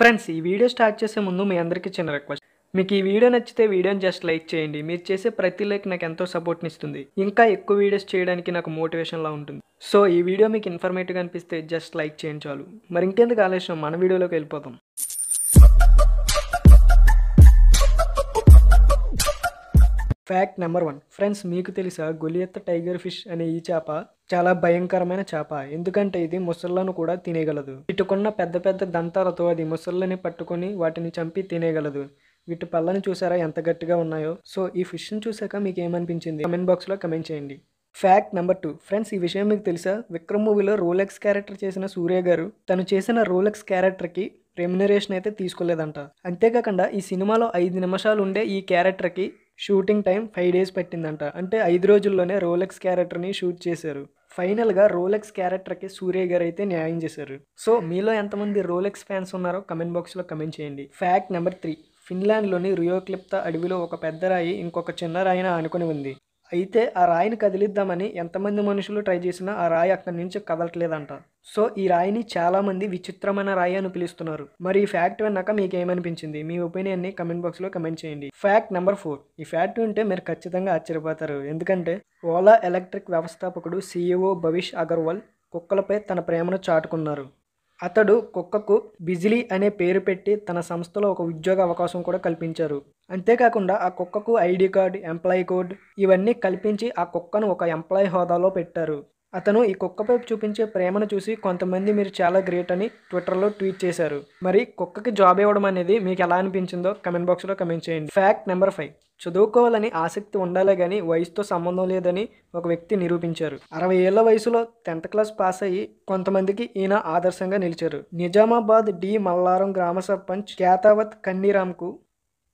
friends ఈ video start చేసే ముందు మీ అందరికీ చిన్న రిక్వెస్ట్ మీకు ఈ వీడియో నచ్చితే వీడియోని జస్ట్ లైక్ చేయండి మీరు చేసే ప్రతి లైక్ నాకు ఎంతో సపోర్ట్ని ఇస్తుంది ఇంకా ఎక్కువ వీడియోస్ చేయడానికి నాకు మోటివేషన్లా ఉంటుంది సో ఈ వీడియో మీకు ఇన్ఫర్మేటివ్గా అనిపిస్తే జస్ట్ లైక్ చేయించాలి మరి ఇంకెందుకు ఆలోచన మన వీడియోలోకి వెళ్ళిపోతాం ఫ్యాక్ట్ నెంబర్ వన్ ఫ్రెండ్స్ మీకు తెలుసా గొలియత్త టైగర్ ఫిష్ అనే ఈ చేప చాలా భయంకరమైన చేప ఎందుకంటే ఇది ముసళ్లను కూడా తినేయగలదు ఇటుకున్న పెద్ద పెద్ద దంతాలతో అది ముసళ్ళని పట్టుకొని వాటిని చంపి తినేయగలదు వీటి పళ్ళని చూసారా ఎంత గట్టిగా ఉన్నాయో సో ఈ ఫిష్ని చూసాక మీకు ఏమనిపించింది కమెంట్ బాక్స్లో కమెంట్ చేయండి ఫ్యాక్ట్ నెంబర్ టూ ఫ్రెండ్స్ ఈ విషయం మీకు తెలుసా విక్రమ్ మూవీలో రోలెక్స్ క్యారెక్టర్ చేసిన సూర్య గారు తను చేసిన రోలెక్స్ క్యారెక్టర్కి రెమ్యునరేషన్ అయితే తీసుకోలేదంట అంతేకాకుండా ఈ సినిమాలో ఐదు నిమిషాలు ఉండే ఈ క్యారెక్టర్కి షూటింగ్ టైం ఫైవ్ డేస్ పట్టిందంట అంటే ఐదు రోజుల్లోనే రోలెక్స్ క్యారెక్టర్ని షూట్ చేశారు ఫైనల్గా రోలెక్స్ క్యారెక్టర్కి సూర్య గారు అయితే న్యాయం చేశారు సో మీలో ఎంతమంది రోలెక్స్ ఫ్యాన్స్ ఉన్నారో కమెంట్ బాక్స్లో కమెంట్ చేయండి ఫ్యాక్ట్ నెంబర్ త్రీ ఫిన్లాండ్లోని రియోక్లిప్త అడవిలో ఒక పెద్ద రాయి ఇంకొక చిన్న రాయిన ఆనుకొని ఉంది అయితే ఆ రాయిని కదిలిద్దామని ఎంతమంది మనుషులు ట్రై చేసినా ఆ రాయి అక్కడి నుంచి కదలట్లేదంట సో ఈ రాయిని చాలామంది విచిత్రమైన రాయి అని పిలుస్తున్నారు మరి ఈ ఫ్యాక్ట్ విన్నాక మీకు ఏమనిపించింది మీ ఒపీనియన్ని కమెంట్ బాక్స్లో కమెంట్ చేయండి ఫ్యాక్ట్ నెంబర్ ఫోర్ ఈ ఫ్యాక్ట్ ఉంటే మీరు ఖచ్చితంగా ఆశ్చర్యపోతారు ఎందుకంటే ఓలా ఎలక్ట్రిక్ వ్యవస్థాపకుడు సీఈఓ భవిష్ అగర్వాల్ కుక్కలపై తన ప్రేమను చాటుకున్నారు అతడు కుక్కకు బిజిలీ అనే పేరు పెట్టి తన సంస్థలో ఒక ఉద్యోగ అవకాశం కూడా కల్పించారు అంతేకాకుండా ఆ కుక్కకు ఐడి కార్డ్ ఎంప్లాయీ కోడ్ ఇవన్నీ కల్పించి ఆ కుక్కను ఒక ఎంప్లాయీ హోదాలో పెట్టారు అతను ఈ కుక్కపై చూపించే ప్రేమను చూసి కొంతమంది మీరు చాలా గ్రేట్ అని ట్విట్టర్లో ట్వీట్ చేశారు మరి కుక్కకి జాబ్ ఇవ్వడం అనేది మీకు ఎలా అనిపించిందో కమెంట్ బాక్స్లో కమెంట్ చేయండి ఫ్యాక్ట్ నెంబర్ ఫైవ్ చదువుకోవాలని ఆసక్తి ఉండాలే కానీ వయసుతో సంబంధం లేదని ఒక వ్యక్తి నిరూపించారు అరవై ఏళ్ల వయసులో టెన్త్ క్లాస్ పాస్ అయ్యి కొంతమందికి ఈయన ఆదర్శంగా నిలిచారు నిజామాబాద్ డి మల్లారం గ్రామ సర్పంచ్ క్యాతావత్ కన్నీరామ్కు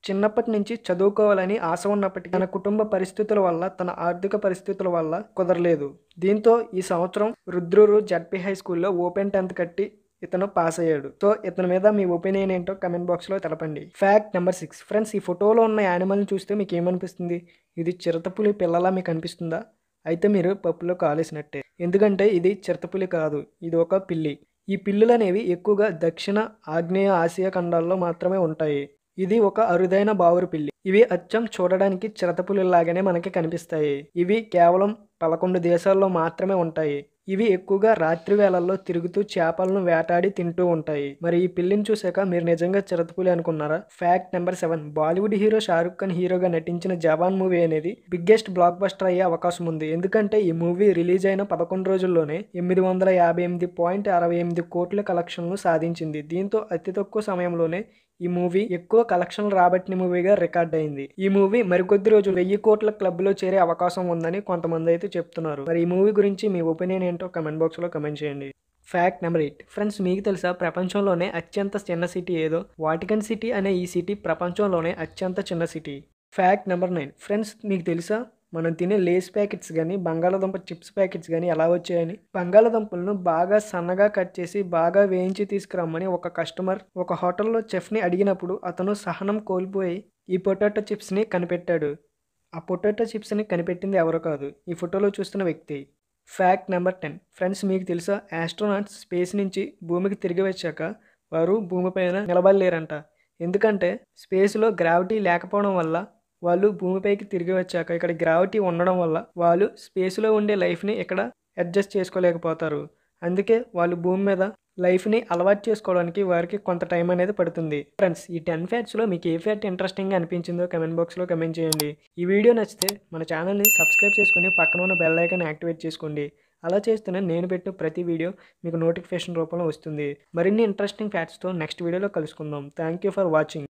చిన్నప్పటి నుంచి చదువుకోవాలని ఆశ ఉన్నప్పటికీ తన కుటుంబ పరిస్థితుల వల్ల తన ఆర్థిక పరిస్థితుల వల్ల కుదరలేదు దీంతో ఈ సంవత్సరం రుద్రూరు జడ్పీ హై స్కూల్లో ఓపెన్ టెన్త్ కట్టి ఇతను పాస్ అయ్యాడు సో ఇతని మీద మీ ఒపీనియన్ ఏంటో కమెంట్ బాక్స్లో తెలపండి ఫ్యాక్ట్ నెంబర్ సిక్స్ ఫ్రెండ్స్ ఈ ఫోటోలో ఉన్న యానిమల్ని చూస్తే మీకు ఏమనిపిస్తుంది ఇది చిరతపులి పిల్లలా మీకు అనిపిస్తుందా అయితే మీరు పప్పులో కాలేసినట్టే ఎందుకంటే ఇది చిరతపులి కాదు ఇది ఒక పిల్లి ఈ పిల్లులు అనేవి ఎక్కువగా దక్షిణ ఆగ్నేయ ఆసియా ఖండాల్లో మాత్రమే ఉంటాయి ఇది ఒక అరుదైన బావురు పిల్లి ఇవి అచ్చం చూడడానికి చిరతపులిలాగానే మనకి కనిపిస్తాయి ఇవి కేవలం పదకొండు దేశాల్లో మాత్రమే ఉంటాయి ఇవి ఎక్కువగా రాత్రి వేళల్లో తిరుగుతూ చేపలను వేటాడి తింటూ ఉంటాయి మరి ఈ పిల్లిని చూశాక మీరు నిజంగా చిరతపులి అనుకున్నారా fact number seven Bollywood hero Shahrukh Khan హీరోగా నటించిన జవాన్ మూవీ అనేది బిగ్గెస్ట్ బ్లాక్ బస్టర్ అయ్యే అవకాశం ఉంది ఎందుకంటే ఈ మూవీ రిలీజ్ అయిన పదకొండు రోజుల్లోనే ఎనిమిది వందల యాభై ఎనిమిది పాయింట్ అరవై ఎనిమిది కోట్ల కలెక్షన్లు సాధించింది దీంతో అతి తక్కువ సమయంలోనే ఈ మూవీ ఎక్కువ కలెక్షన్లు రాబట్టిన మూవీగా రికార్డ్ అయింది ఈ మూవీ మరికొద్ది రోజు వెయ్యి కోట్ల క్లబ్ లో చేరే అవకాశం ఉందని కొంతమంది అయితే చెప్తున్నారు మరి ఈ మూవీ గురించి మీ ఒపీనియన్ ఏంటో కమెంట్ బాక్స్ లో కమెంట్ చేయండి ఫ్యాక్ట్ నెంబర్ ఎయిట్ ఫ్రెండ్స్ మీకు తెలుసా ప్రపంచంలోనే అత్యంత చిన్న సిటీ ఏదో వాటికన్ సిటీ అనే ఈ సిటీ ప్రపంచంలోనే అత్యంత చిన్న city fact number nine friends మీకు తెలుసా మనం తినే లేస్ ప్యాకెట్స్ కానీ బంగాళాదుంప చిప్స్ ప్యాకెట్స్ కానీ ఎలా వచ్చాయని బంగాళాదుంపలను బాగా సన్నగా కట్ చేసి బాగా వేయించి తీసుకురమ్మని ఒక కస్టమర్ ఒక హోటల్లో చెఫ్ని అడిగినప్పుడు అతను సహనం కోల్పోయి ఈ పొటాటో చిప్స్ని కనిపెట్టాడు ఆ పొటాటో చిప్స్ని కనిపెట్టింది ఎవరో కాదు ఈ ఫోటోలో చూస్తున్న వ్యక్తి ఫ్యాక్ట్ నెంబర్ టెన్ ఫ్రెండ్స్ మీకు తెలుసా ఆస్ట్రోనాట్స్ స్పేస్ నుంచి భూమికి తిరిగి వచ్చాక వారు భూమిపైన నిలబడలేరంట ఎందుకంటే స్పేస్లో గ్రావిటీ లేకపోవడం వల్ల వాళ్ళు భూమిపైకి తిరిగి వచ్చాక ఇక్కడ గ్రావిటీ ఉండడం వల్ల వాళ్ళు స్పేస్లో ఉండే లైఫ్ని ఇక్కడ అడ్జస్ట్ చేసుకోలేకపోతారు అందుకే వాళ్ళు భూమి మీద లైఫ్ని అలవాటు చేసుకోవడానికి వారికి కొంత టైం అనేది పడుతుంది ఫ్రెండ్స్ ఈ టెన్ ఫ్యాక్ట్స్లో మీకు ఏ ఫ్యాక్ట్ ఇంట్రెస్టింగ్గా అనిపించిందో కమెంట్ బాక్స్లో కమెంట్ చేయండి ఈ వీడియో నచ్చితే మన ఛానల్ని సబ్స్క్రైబ్ చేసుకుని పక్కన ఉన్న బెల్ ఐకాన్ యాక్టివేట్ చేసుకోండి అలా చేస్తున్న నేను పెట్టిన ప్రతి వీడియో మీకు నోటిఫికేషన్ రూపంలో వస్తుంది మరిన్ని ఇంట్రెస్టింగ్ ఫ్యాక్ట్స్తో నెక్స్ట్ వీడియోలో కలుసుకుందాం థ్యాంక్ ఫర్ వాచింగ్